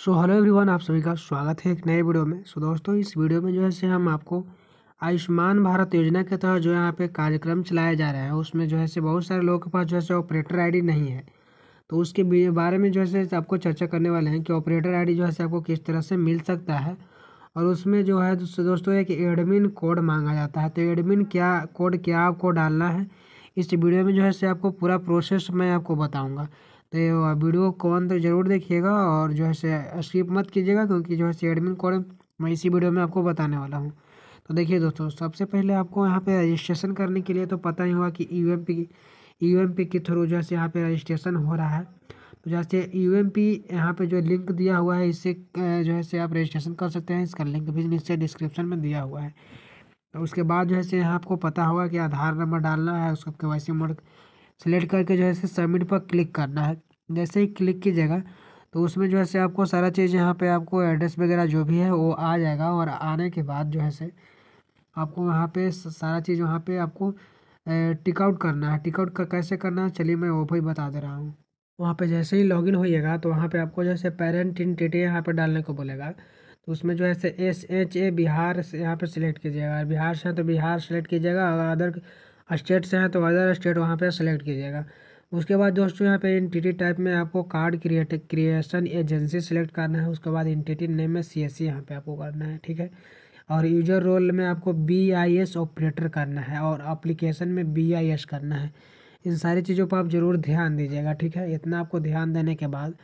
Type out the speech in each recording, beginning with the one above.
so hello everyone आप सभी का स्वागत है एक नए वीडियो में सो so, दोस्तों इस वीडियो में जो है से हम आपको आयुष्मान भारत योजना के तहत जो यहाँ पे कार्यक्रम चलाया जा रहा है उसमें जो है से बहुत सारे लोगों के पास जो है से ऑपरेटर आईडी नहीं है तो उसके बारे में जो है से आपको चर्चा करने वाले हैं कि ऑपरेटर आई जो है से आपको किस तरह से मिल सकता है और उसमें जो है दोस्तों एक एडमिन कोड मांगा जाता है तो एडमिन क्या कोड क्या आपको डालना है इस वीडियो में जो है से आपको पूरा प्रोसेस मैं आपको बताऊँगा तो वीडियो को अंत तो जरूर देखिएगा और जो है से स्किप मत कीजिएगा क्योंकि जो है से एडमिन कोड मैं इसी वीडियो में आपको बताने वाला हूँ तो देखिए दोस्तों सबसे पहले आपको यहाँ पे रजिस्ट्रेशन करने के लिए तो पता ही हुआ कि U M P U M P के थ्रू जो है यहाँ पर रजिस्ट्रेशन हो रहा है तो जैसे यू e एम पी यहाँ पर जो लिंक दिया हुआ है इससे जो है से आप रजिस्ट्रेशन कर सकते हैं इसका लिंक भी नीचे डिस्क्रिप्शन में दिया हुआ है तो उसके बाद जो है से यहाँ आपको पता होगा कि आधार नंबर डालना है उसका के वाई सी मोड सेलेक्ट करके जो है सबमिट पर क्लिक करना है जैसे ही क्लिक कीजिएगा तो उसमें जो है से आपको सारा चीज़ यहाँ पे आपको एड्रेस वगैरह जो भी है वो आ जाएगा और आने के बाद जो है से आपको वहाँ पे सारा चीज़ वहाँ पे आपको टिकआउट करना है टिकआउट कैसे करना है चलिए मैं वो भी बता दे रहा हूँ वहाँ पे जैसे ही लॉगिन होइएगा तो वहाँ पे आपको जैसे पेरेंट इन टी टी यहाँ पर डालने को बोलेगा तो उसमें जो है से एस एच ए बिहार से यहाँ पर सिलेक्ट कीजिएगा बिहार से हैं तो बिहार सेलेक्ट कीजिएगा अगर अदर स्टेट से हैं तो अदर स्टेट वहाँ पर सेलेक्ट कीजिएगा उसके बाद दोस्तों यहाँ पे इंटिटी टाइप में आपको card create creation agency select करना है उसके बाद इंटिटी नेम में सी एस सी यहाँ पर आपको करना है ठीक है और यूजर रोल में आपको बी आई एस ऑपरेटर करना है और अप्लीकेशन में बी आई एस करना है इन सारी चीज़ों पर आप ज़रूर ध्यान दीजिएगा ठीक है इतना आपको ध्यान देने के बाद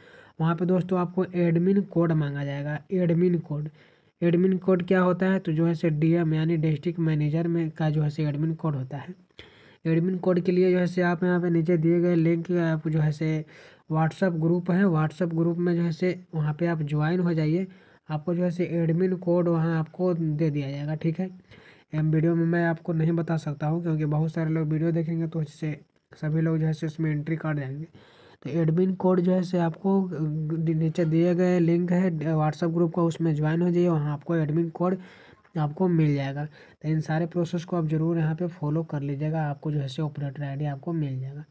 वहाँ पर दोस्तों आपको एडमिन कोड मांगा जाएगा एडमिन कोड एडमिन कोड क्या होता है तो जो है से एम यानी डिस्ट्रिक्ट मैनेजर में का जो है से एडमिन कोड होता है एडमिन कोड के लिए जो है से आप यहाँ पे नीचे दिए गए लिंक आप जो है से व्हाट्सअप ग्रुप है व्हाट्सअप ग्रुप में जो है से वहाँ पे आप ज्वाइन हो जाइए आपको जो है से एडमिन कोड वहाँ आपको दे दिया जाएगा ठीक है एम वीडियो में मैं आपको नहीं बता सकता हूँ क्योंकि बहुत सारे लोग वीडियो देखेंगे तो उससे सभी लोग जो है से उसमें एंट्री काट जाएंगे तो एडमिन कोड जो है से आपको नीचे दिए गए लिंक है व्हाट्सअप ग्रुप का उसमें ज्वाइन हो जाइए वहाँ आपको एडमिन कोड आपको मिल जाएगा तो इन सारे प्रोसेस को आप ज़रूर यहाँ पे फॉलो कर लीजिएगा आपको जो है से ऑपरेटर आईडी आपको मिल जाएगा